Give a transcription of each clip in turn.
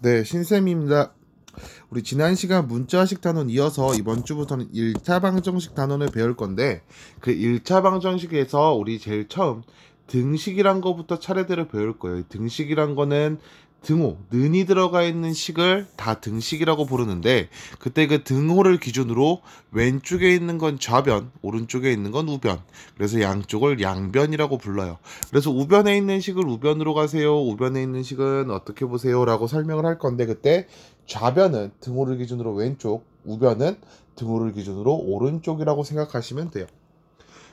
네, 신쌤입니다. 우리 지난 시간 문자식 단원 이어서 이번 주부터는 1차 방정식 단원을 배울 건데 그 1차 방정식에서 우리 제일 처음 등식이란 것부터 차례대로 배울 거예요. 등식이란 거는 등호, 는이 들어가 있는 식을 다 등식이라고 부르는데 그때 그 등호를 기준으로 왼쪽에 있는 건 좌변, 오른쪽에 있는 건 우변. 그래서 양쪽을 양변이라고 불러요. 그래서 우변에 있는 식을 우변으로 가세요. 우변에 있는 식은 어떻게 보세요라고 설명을 할 건데 그때 좌변은 등호를 기준으로 왼쪽, 우변은 등호를 기준으로 오른쪽이라고 생각하시면 돼요.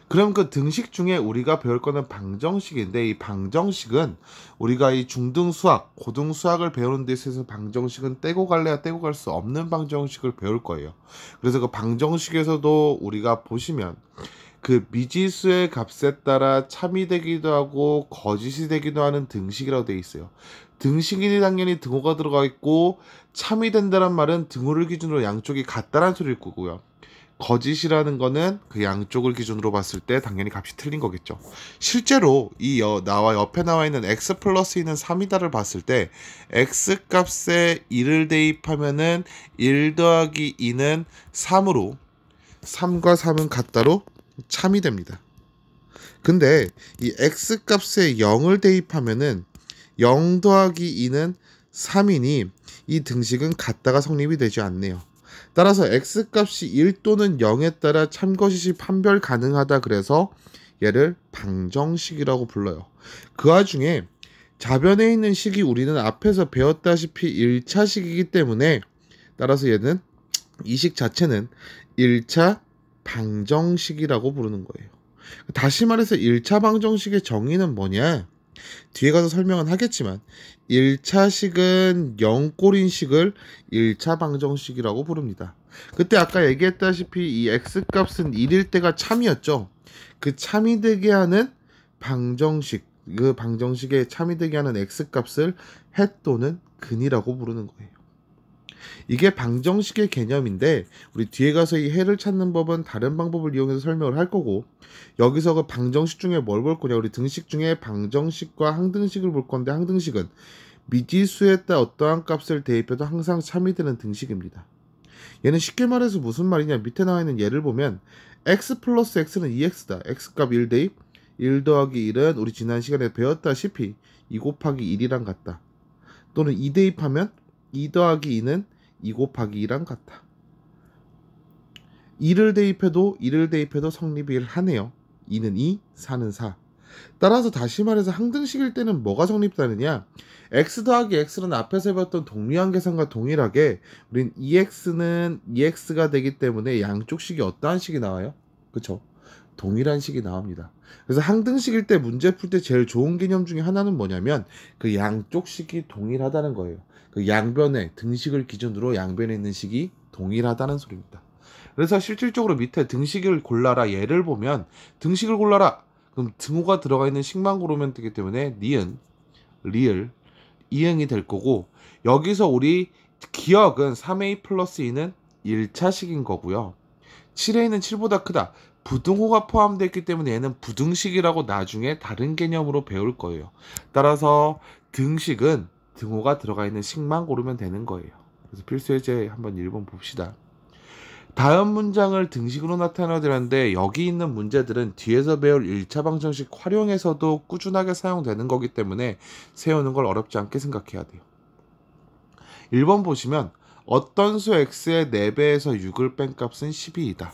그럼 그 등식 중에 우리가 배울 거는 방정식인데 이 방정식은 우리가 이 중등 수학, 고등 수학을 배우는 데 있어서 방정식은 떼고 갈래야 떼고 갈 수 없는 방정식을 배울 거예요. 그래서 그 방정식에서도 우리가 보시면 그 미지수의 값에 따라 참이 되기도 하고 거짓이 되기도 하는 등식이라고 되어 있어요. 등식이 니 당연히 등호가 들어가 있고 참이 된다란 말은 등호를 기준으로 양쪽이 같다란 소리일 거고요. 거짓이라는 거는 그 양쪽을 기준으로 봤을 때 당연히 값이 틀린 거겠죠. 실제로 이 여, 나와 옆에 나와 있는 x 플러스 2는 3이다를 봤을 때 x 값에 1을 대입하면은 1 더하기 2는 3으로 3과 3은 같다로 참이 됩니다. 근데 이 x 값에 0을 대입하면은 0 더하기 2는 3이니 이 등식은 같다가 성립이 되지 않네요. 따라서 x 값이 1 또는 0에 따라 참거시시 판별 가능하다 그래서 얘를 방정식이라고 불러요. 그 와중에 자변에 있는 식이 우리는 앞에서 배웠다시피 1차식이기 때문에 따라서 얘는 이 식 자체는 1차 방정식이라고 부르는 거예요. 다시 말해서 1차 방정식의 정의는 뭐냐? 뒤에 가서 설명은 하겠지만 1차식은 0꼬인식을 1차 방정식이라고 부릅니다. 그때 아까 얘기했다시피 이 x값은 1일 때가 참이었죠. 그 참이 되게 하는 방정식, 그 방정식에 참이 되게 하는 x값을 해 또는 근이라고 부르는 거예요. 이게 방정식의 개념인데 우리 뒤에 가서 이 해를 찾는 법은 다른 방법을 이용해서 설명을 할 거고 여기서 그 방정식 중에 뭘 볼 거냐 우리 등식 중에 방정식과 항등식을 볼 건데 항등식은 미지수에 따라 어떠한 값을 대입해도 항상 참이 되는 등식입니다. 얘는 쉽게 말해서 무슨 말이냐 밑에 나와 있는 예를 보면 x 플러스 x는 2x다. E x값 1 대입 1 더하기 1은 우리 지난 시간에 배웠다시피 2 곱하기 1이랑 같다. 또는 2 대입하면 2 더하기 2는 2 곱하기 2랑 같다. 2를 대입해도 2를 대입해도 성립이 하네요. 2는 2, 4는 4. 따라서 다시 말해서 항등식일 때는 뭐가 성립되느냐? x 더하기 x는 앞에서 해봤던 동리한 계산과 동일하게 우린 2x는 e 2x가 e 되기 때문에 양쪽 식이 어떠한 식이 나와요? 그쵸? 동일한 식이 나옵니다. 그래서 항등식일 때 문제 풀 때 제일 좋은 개념 중에 하나는 뭐냐면 그 양쪽 식이 동일하다는 거예요. 그 양변의 등식을 기준으로 양변에 있는 식이 동일하다는 소리입니다. 그래서 실질적으로 밑에 등식을 골라라 예를 보면 등식을 골라라 그럼 등호가 들어가 있는 식만 고르면 되기 때문에 니은, 리을, 이응이 될 거고 여기서 우리 기억은 3a 플러스 2는 1차식인 거고요. 7에 있는 7보다 크다. 부등호가 포함되어 있기 때문에 얘는 부등식이라고 나중에 다른 개념으로 배울 거예요. 따라서 등식은 등호가 들어가 있는 식만 고르면 되는 거예요. 그래서 필수 예제 한번 1번 봅시다. 다음 문장을 등식으로 나타내드렸는데 여기 있는 문제들은 뒤에서 배울 1차 방정식 활용에서도 꾸준하게 사용되는 거기 때문에 세우는 걸 어렵지 않게 생각해야 돼요. 1번 보시면 어떤 수 x의 4배에서 6을 뺀 값은 12이다.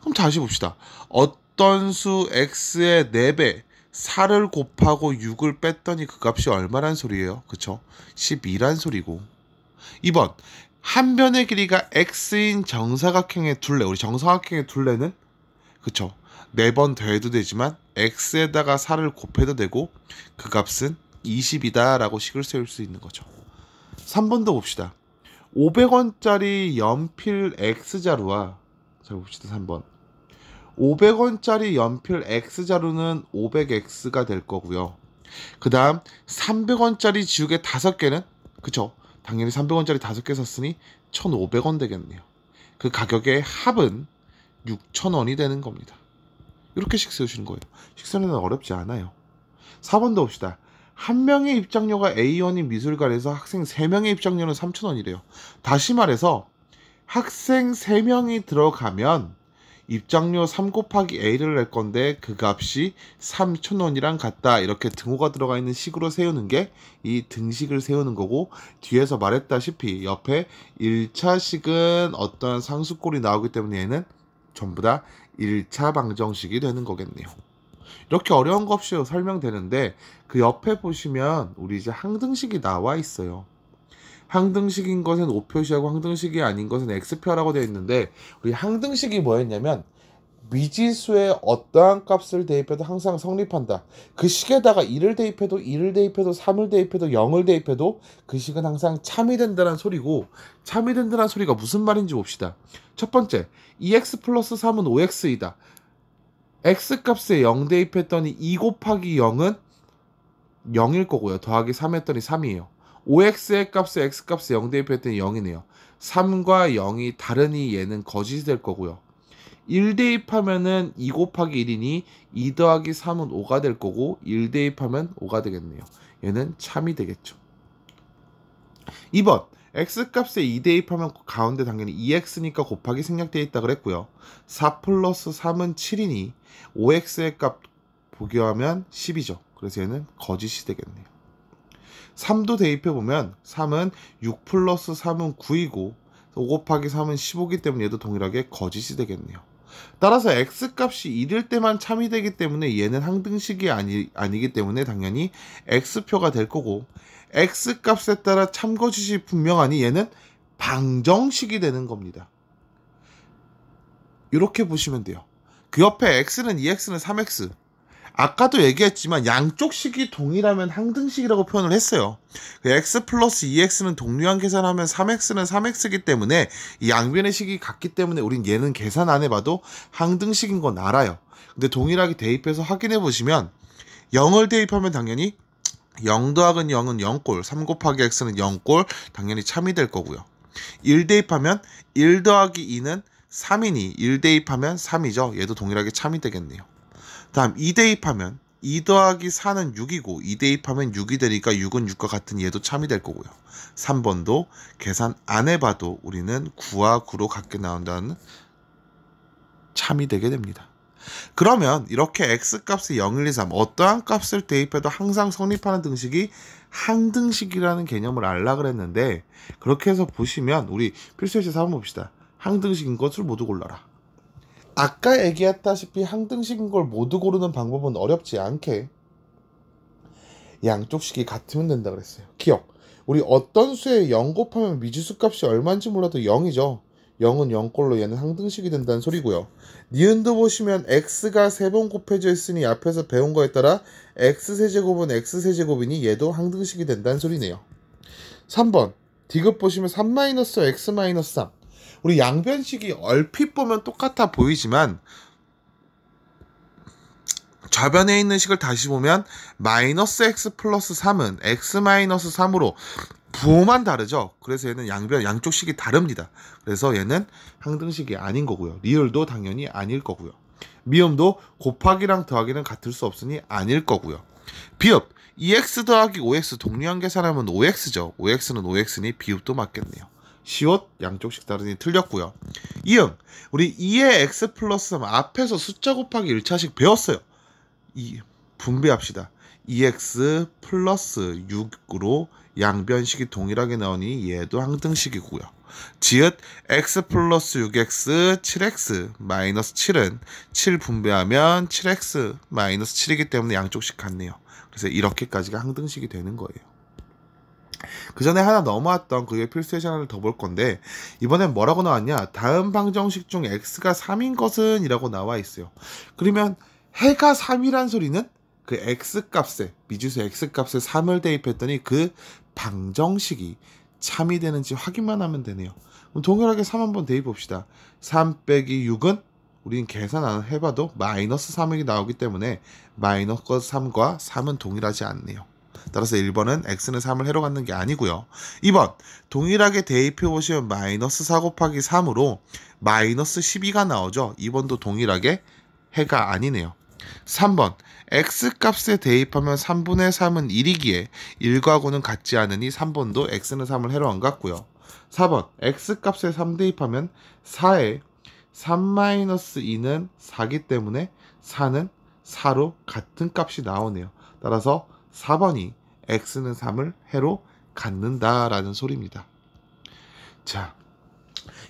그럼 다시 봅시다. 어떤 수 x의 4배 4를 곱하고 6을 뺐더니 그 값이 얼마란 소리예요? 그쵸? 12란 소리고 2번 한 변의 길이가 x인 정사각형의 둘레 우리 정사각형의 둘레는 그쵸? 4번 더해도 되지만 x에다가 4를 곱해도 되고 그 값은 20이다 라고 식을 세울 수 있는 거죠 3번도 봅시다 500원짜리 연필 X자루와 잘 봅시다 3번 500원짜리 연필 X자루는 500X가 될 거고요. 그 다음 300원짜리 지우개 5개는 그쵸? 당연히 300원짜리 5개 샀으니 1,500원 되겠네요. 그 가격의 합은 6,000원이 되는 겁니다. 이렇게씩 세우시는 거예요. 식사는 어렵지 않아요. 4번 더 봅시다. 한 명의 입장료가 A원인 미술관에서 학생 3명의 입장료는 3,000원이래요. 다시 말해서 학생 3명이 들어가면 입장료 3 곱하기 A를 낼 건데 그 값이 3,000원이랑 같다. 이렇게 등호가 들어가 있는 식으로 세우는 게 이 등식을 세우는 거고 뒤에서 말했다시피 옆에 1차식은 어떤 상수꼴이 나오기 때문에 얘는 전부 다 1차 방정식이 되는 거겠네요. 이렇게 어려운 거 없이 설명되는데 그 옆에 보시면 우리 이제 항등식이 나와 있어요. 항등식인 것은 O 표시하고 항등식이 아닌 것은 X표라고 되어 있는데 우리 항등식이 뭐였냐면 미지수의 어떠한 값을 대입해도 항상 성립한다. 그 식에다가 1을 대입해도 2를 대입해도 3을 대입해도 0을 대입해도 그 식은 항상 참이 된다는 소리고 참이 된다는 소리가 무슨 말인지 봅시다. 첫 번째, 2x e 플러스 3은 5x이다. x 값에 0 대입했더니 2 e 곱하기 0은 0일 거고요. 더하기 3 했더니 3이에요. o x 의 값에 x값에 0 대입했더니 0이네요. 3과 0이 다르니 얘는 거짓이 될 거고요. 1대입하면2 곱하기 1이니 2 더하기 3은 5가 될 거고 1 대입하면 5가 되겠네요. 얘는 참이 되겠죠. 2번 x값에 2 대입하면 가운데 당연히 2x니까 곱하기 생략되어 있다 그랬고요. 4 플러스 3은 7이니 o x 의값 보기하면 10이죠. 그래서 얘는 거짓이 되겠네요. 3도 대입해보면 3은 6 플러스 3은 9이고 5 곱하기 3은 15이기 때문에 얘도 동일하게 거짓이 되겠네요. 따라서 x값이 1일 때만 참이 되기 때문에 얘는 항등식이 아니, 아니기 때문에 당연히 x표가 될 거고 x값에 따라 참거짓이 분명하니 얘는 방정식이 되는 겁니다. 이렇게 보시면 돼요. 그 옆에 x는 2x는 3x 아까도 얘기했지만 양쪽 식이 동일하면 항등식이라고 표현을 했어요. 그 x 플러스 2x는 동류항 계산하면 3x는 3x이기 때문에 이 양변의 식이 같기 때문에 우린 얘는 계산 안 해봐도 항등식인 건 알아요. 근데 동일하게 대입해서 확인해 보시면 0을 대입하면 당연히 0 더하기 0은 0꼴, 3 곱하기 x는 0꼴 당연히 참이 될 거고요. 1 대입하면 1 더하기 2는 3이니 1 대입하면 3이죠. 얘도 동일하게 참이 되겠네요. 다음 2대입하면2 더하기 4는 6이고 2대입하면 6이 되니까 6은 6과 같은 얘도 참이 될 거고요. 3번도 계산 안 해봐도 우리는 9와 9로 같게 나온다는 참이 되게 됩니다. 그러면 이렇게 x값이 0, 1, 2, 3 어떠한 값을 대입해도 항상 성립하는 등식이 항등식이라는 개념을 알라 그랬는데 그렇게 해서 보시면 우리 필수의 제 한번 봅시다. 항등식인 것을 모두 골라라. 아까 얘기했다시피 항등식인 걸 모두 고르는 방법은 어렵지 않게 양쪽식이 같으면 된다 그랬어요. 기억. 우리 어떤 수에 0 곱하면 미지수 값이 얼마인지 몰라도 0이죠. 0은 0꼴로 얘는 항등식이 된다는 소리고요. 니은도 보시면 x가 3번 곱해져 있으니 앞에서 배운 거에 따라 x세제곱은 x세제곱이니 얘도 항등식이 된다는 소리네요. 3번 디귿 보시면 3-x-3 우리 양변식이 얼핏 보면 똑같아 보이지만 좌변에 있는 식을 다시 보면 마이너스 x 플러스 3은 x 마이너스 3으로 부호만 다르죠. 그래서 얘는 양변 양쪽식이 다릅니다. 그래서 얘는 항등식이 아닌 거고요. 리얼도 당연히 아닐 거고요. 미음도 곱하기랑 더하기는 같을 수 없으니 아닐 거고요. 비읍 2x e 더하기 5x 동류한 계산하면 5x죠. 5x는 5x니 비읍도 맞겠네요. 시옷 양쪽씩 다르니 틀렸고요. 이응 우리 2의 x 플러스 3 앞에서 숫자 곱하기 1차식 배웠어요. 이 분배합시다. 2x 플러스 6으로 양변식이 동일하게 나오니 얘도 항등식이고요. 지읒 x 플러스 6x 7x 마이너스 7은 7 분배하면 7x 마이너스 7이기 때문에 양쪽씩 같네요. 그래서 이렇게까지가 항등식이 되는 거예요. 그 전에 하나 넘어왔던 그게 필수 해전을 더 볼 건데 이번엔 뭐라고 나왔냐 다음 방정식 중 x가 3인 것은 이라고 나와 있어요 그러면 해가 3이란 소리는 그 x 값에 미지수 x 값에 3을 대입했더니 그 방정식이 참이 되는지 확인만 하면 되네요 그럼 동일하게 3 한번 대입 봅시다 3 빼기 6은 우린 계산 안 해봐도 마이너스 3이 나오기 때문에 마이너스 3과 3은 동일하지 않네요 따라서 1번은 x는 3을 해로 갖는 게 아니고요. 2번 동일하게 대입해 보시면 마이너스 4 곱하기 3으로 마이너스 12가 나오죠. 2번도 동일하게 해가 아니네요. 3번 x값에 대입하면 3분의 3은 1이기에 1과 9는 같지 않으니 3번도 x는 3을 해로 안 같고요. 4번 x값에 3 대입하면 4에 3-2는 4기 때문에 4는 4로 같은 값이 나오네요. 따라서 4번이 x는 3을 해로 갖는다라는 소리입니다. 자,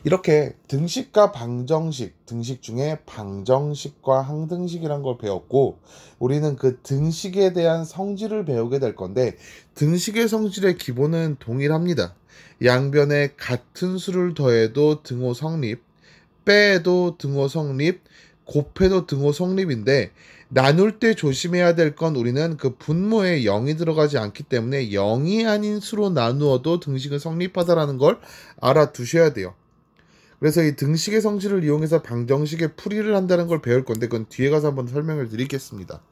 이렇게 등식과 방정식, 등식 중에 방정식과 항등식이란 걸 배웠고 우리는 그 등식에 대한 성질을 배우게 될 건데 등식의 성질의 기본은 동일합니다. 양변에 같은 수를 더해도 등호 성립, 빼도 등호 성립, 곱해도 등호 성립인데 나눌 때 조심해야 될 건 우리는 그 분모에 0이 들어가지 않기 때문에 0이 아닌 수로 나누어도 등식은 성립하다라는 걸 알아두셔야 돼요. 그래서 이 등식의 성질을 이용해서 방정식의 풀이를 한다는 걸 배울 건데 그건 뒤에 가서 한번 설명을 드리겠습니다.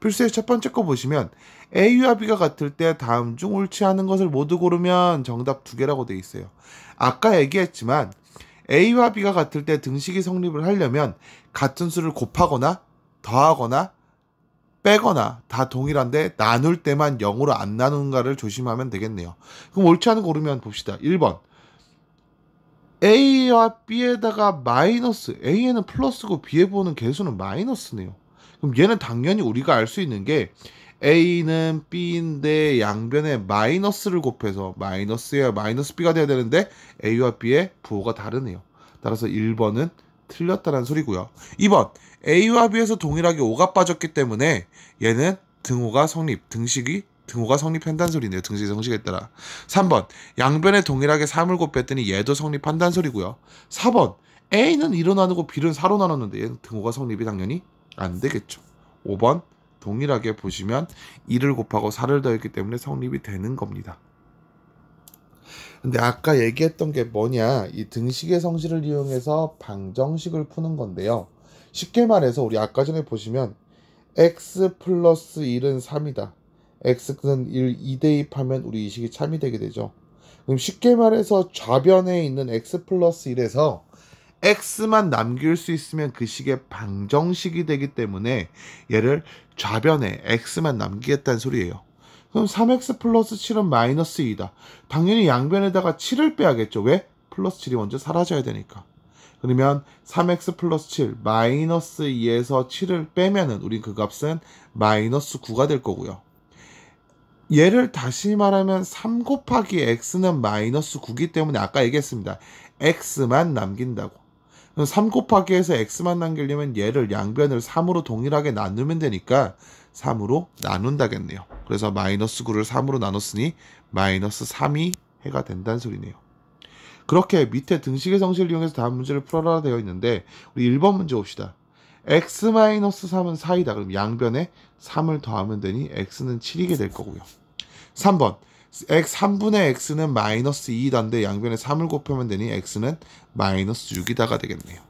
필수의 첫 번째 거 보시면 A와 B가 같을 때 다음 중 옳지 않은 것을 모두 고르면 정답 두 개라고 돼 있어요. 아까 얘기했지만 A와 B가 같을 때 등식이 성립을 하려면 같은 수를 곱하거나 더하거나 빼거나 다 동일한데 나눌 때만 0으로 안 나누는가를 조심하면 되겠네요. 그럼 옳지 않은 고르면 봅시다. 1번 A와 B에다가 마이너스 A에는 플러스고 B에 보는 개수는 마이너스네요. 그럼 얘는 당연히 우리가 알 수 있는 게 A는 B인데 양변에 마이너스를 곱해서 마이너스에 마이너스 B가 돼야 되는데 A와 B의 부호가 다르네요. 따라서 1번은 틀렸다는 소리고요. 2번 A와 B에서 동일하게 O가 빠졌기 때문에 얘는 등호가 성립, 등식이 등호가 성립한다는 소리네요. 등식 이 성식에 따라. 3번 양변에 동일하게 3을 곱했더니 얘도 성립한다는 소리고요. 4번 A는 2로 나누고 B는 4로 나눴는데 얘는 등호가 성립이 당연히 안 되겠죠. 5번 동일하게 보시면 1을 곱하고 4를 더했기 때문에 성립이 되는 겁니다. 근데 아까 얘기했던 게 뭐냐? 이 등식의 성질을 이용해서 방정식을 푸는 건데요. 쉽게 말해서 우리 아까 전에 보시면 x 플러스 1은 3이다. x는 1, 2 대입하면 우리 이 식이 참이 되게 되죠. 그럼 쉽게 말해서 좌변에 있는 x 플러스 1에서 x만 남길 수 있으면 그 식의 방정식이 되기 때문에 얘를 좌변에 x만 남기겠다는 소리예요. 그럼 3x 플러스 7은 마이너스 2다. 당연히 양변에다가 7을 빼야겠죠. 왜? 플러스 7이 먼저 사라져야 되니까. 그러면 3x 플러스 7 마이너스 2에서 7을 빼면은 우린 그 값은 마이너스 9가 될 거고요. 얘를 다시 말하면 3 곱하기 x는 마이너스 9기 때문에 아까 얘기했습니다. x만 남긴다고. 그럼 3 곱하기에서 x만 남기려면 얘를 양변을 3으로 동일하게 나누면 되니까 3으로 나눈다겠네요. 그래서 마이너스 9를 3으로 나눴으니 마이너스 3이 해가 된다는 소리네요. 그렇게 밑에 등식의 성질을 이용해서 다음 문제를 풀어라 되어 있는데 우리 1번 문제 봅시다. x-3은 4이다. 그럼 양변에 3을 더하면 되니 x는 7이게 될 거고요. 3번 x 3분의 x는 마이너스 2이다인데 양변에 3을 곱하면 되니 x는 마이너스 6이다가 되겠네요.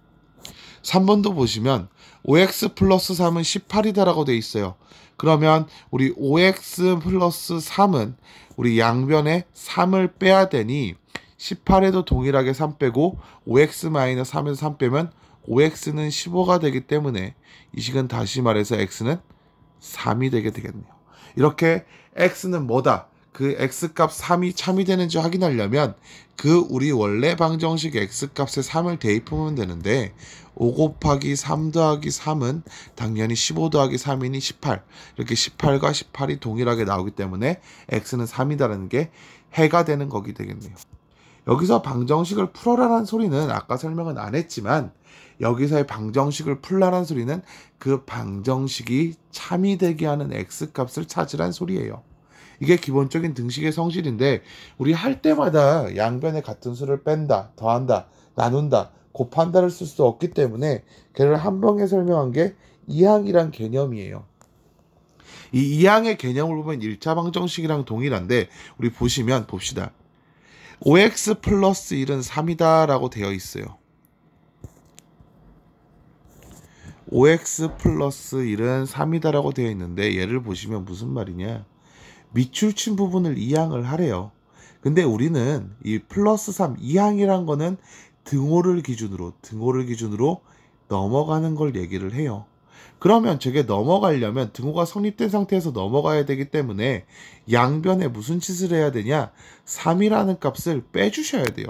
3번도 보시면 o x 플러스 3은 18이다라고 되어 있어요. 그러면 우리 o x 플러스 3은 우리 양변에 3을 빼야 되니 18에도 동일하게 3 빼고 o x 마이너3에3 빼면 o x 는 15가 되기 때문에 이 식은 다시 말해서 x는 3이 되게 되겠네요. 이렇게 x는 뭐다? 그 x값 3이 참이 되는지 확인하려면 그 우리 원래 방정식 x값에 3을 대입하면 되는데 5 곱하기 3 더하기 3은 당연히 15 더하기 3이니 18 이렇게 18과 18이 동일하게 나오기 때문에 x는 3이다라는 게 해가 되는 거기 되겠네요. 여기서 방정식을 풀어라는 소리는 아까 설명은 안 했지만 여기서의 방정식을 풀라는 소리는 그 방정식이 참이 되게 하는 x값을 찾으란 소리예요. 이게 기본적인 등식의 성질인데 우리 할 때마다 양변에 같은 수를 뺀다, 더한다, 나눈다, 곱한다를 쓸 수 없기 때문에 걔를 한 번에 설명한 게 이항이란 개념이에요. 이 이항의 개념을 보면 1차 방정식이랑 동일한데 우리 보시면 봅시다. o x 플러스 1은 3이다 라고 되어 있어요. o x 플러스 1은 3이다 라고 되어 있는데 얘를 보시면 무슨 말이냐. 밑줄친 부분을 이항을 하래요. 근데 우리는 이 플러스 3이항이란 거는 등호를 기준으로 등호를 기준으로 넘어가는 걸 얘기를 해요. 그러면 저게 넘어가려면 등호가 성립된 상태에서 넘어가야 되기 때문에 양변에 무슨 짓을 해야 되냐? 3이라는 값을 빼주셔야 돼요.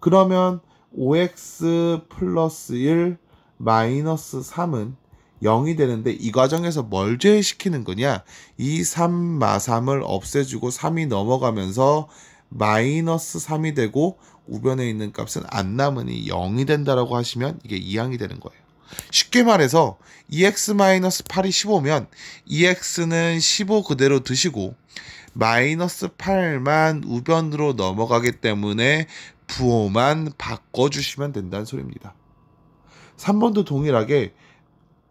그러면 5x 플러스 1 마이너스 3은 0이 되는데 이 과정에서 뭘 제외시키는 거냐? 이 3, 마, 3을 없애주고 3이 넘어가면서 마이너스 3이 되고 우변에 있는 값은 안 남으니 0이 된다라고 하시면 이게 이항이 되는 거예요. 쉽게 말해서 EX-8이 15면 EX는 15 그대로 드시고 마이너스 8만 우변으로 넘어가기 때문에 부호만 바꿔주시면 된다는 소리입니다. 3번도 동일하게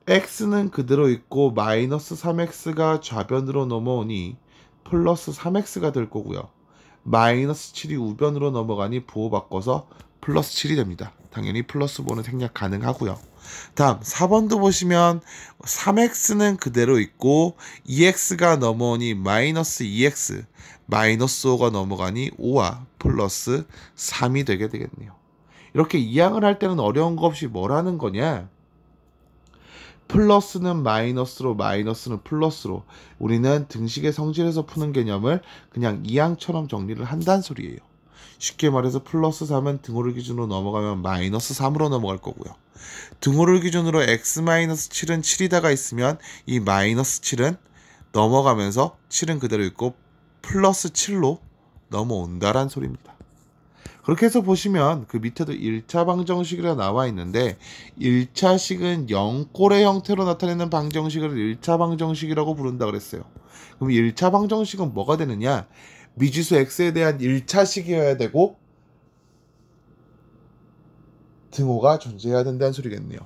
x는 그대로 있고 마이너스 3x가 좌변으로 넘어오니 플러스 3x가 될 거고요. 마이너스 7이 우변으로 넘어가니 부호 바꿔서 플러스 7이 됩니다. 당연히 플러스 5는 생략 가능하고요. 다음 4번도 보시면 3x는 그대로 있고 2x가 넘어오니 마이너스 2x 마이너스 5가 넘어가니 5와 플러스 3이 되게 되겠네요. 이렇게 이항을 할 때는 어려운 거 없이 뭐라는 거냐? 플러스는 마이너스로 마이너스는 플러스로 우리는 등식의 성질에서 푸는 개념을 그냥 이항처럼 정리를 한다는 소리예요. 쉽게 말해서 플러스 3은 등호를 기준으로 넘어가면 마이너스 3으로 넘어갈 거고요. 등호를 기준으로 x 마이너스 7은 7이다가 있으면 이 마이너스 7은 넘어가면서 7은 그대로 있고 플러스 7로 넘어온다란 소리입니다. 그렇게 해서 보시면 그 밑에도 1차 방정식이라 나와 있는데 1차식은 0골의 형태로 나타내는 방정식을 1차 방정식이라고 부른다 그랬어요. 그럼 1차 방정식은 뭐가 되느냐? 미지수 x에 대한 1차식이어야 되고 등호가 존재해야 된다는 소리겠네요.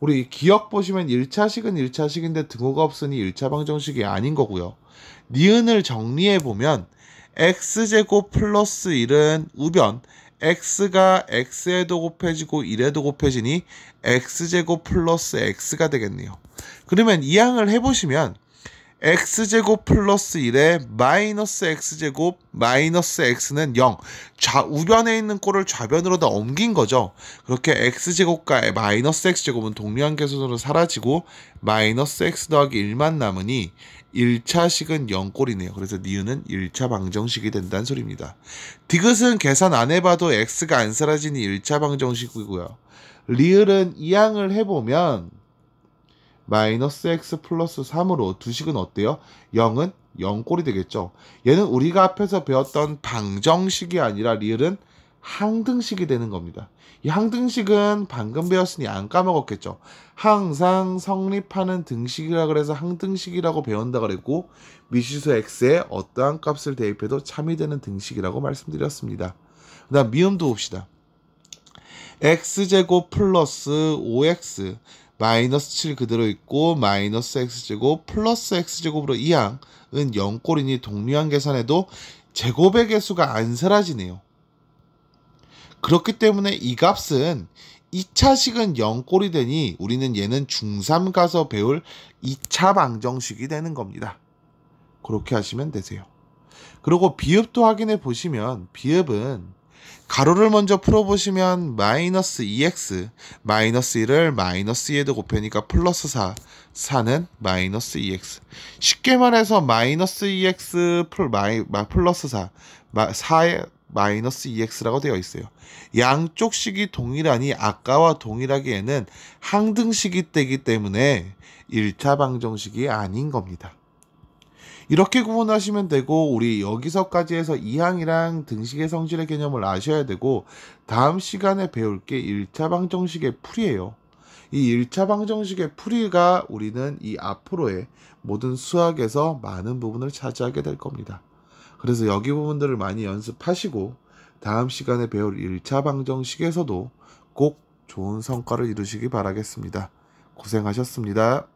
우리 기억 보시면 1차식은 1차식인데 등호가 없으니 1차 방정식이 아닌 거고요. 니은을 정리해 보면 x제곱 플러스 1은 우변, x가 x에도 곱해지고 1에도 곱해지니 x제곱 플러스 x가 되겠네요. 그러면 이항을 해보시면 x제곱 플러스 1에 마이너스 x제곱 마이너스 x는 0 좌우변에 있는 꼴을 좌변으로 다 옮긴 거죠 그렇게 x제곱과 마이너스 x제곱은 동류한 계수으로 사라지고 마이너스 x 더하기 1만 남으니 1차식은 0꼴이네요. 그래서 니은은 1차 방정식이 된다는 소리입니다. 디귿은 계산 안 해봐도 x가 안 사라지니 1차 방정식이고요. 리을은 이항을 해보면 마이너스 x 플러스 3으로 두식은 어때요? 0은 0꼴이 되겠죠. 얘는 우리가 앞에서 배웠던 방정식이 아니라 리을은 항등식이 되는 겁니다. 이 항등식은 방금 배웠으니 안 까먹었겠죠. 항상 성립하는 등식이라 그래서 항등식이라고 배운다 그랬고 미시수 x에 어떠한 값을 대입해도 참이 되는 등식이라고 말씀드렸습니다. 그다음 미음도 봅시다. x제곱 플러스 5x 마이너스 7 그대로 있고 마이너스 x제곱 플러스 x제곱으로 이항은 0꼴이니 동류한 계산해도 제곱의 개수가 안 사라지네요. 그렇기 때문에 이 값은 2차식은 0꼴이 되니 우리는 얘는 중3 가서 배울 2차 방정식이 되는 겁니다. 그렇게 하시면 되세요. 그리고 비읍도 확인해 보시면 비읍은 가로를 먼저 풀어보시면 마이너스 2x 마이너스 1을 마이너스 2에도 곱해니까 플러스 4 4는 마이너스 2x 쉽게 말해서 마이너스 2x 플, 플러스 4 4의 마이너스 EX라고 되어 있어요. 양쪽 식이 동일하니 아까와 동일하기에는 항등식이 되기 때문에 1차 방정식이 아닌 겁니다. 이렇게 구분하시면 되고 우리 여기서까지 해서 이항이랑 등식의 성질의 개념을 아셔야 되고 다음 시간에 배울 게 1차 방정식의 풀이에요. 이 1차 방정식의 풀이가 우리는 이 앞으로의 모든 수학에서 많은 부분을 차지하게 될 겁니다. 그래서 여기 부분들을 많이 연습하시고 다음 시간에 배울 1차 방정식에서도 꼭 좋은 성과를 이루시기 바라겠습니다. 고생하셨습니다.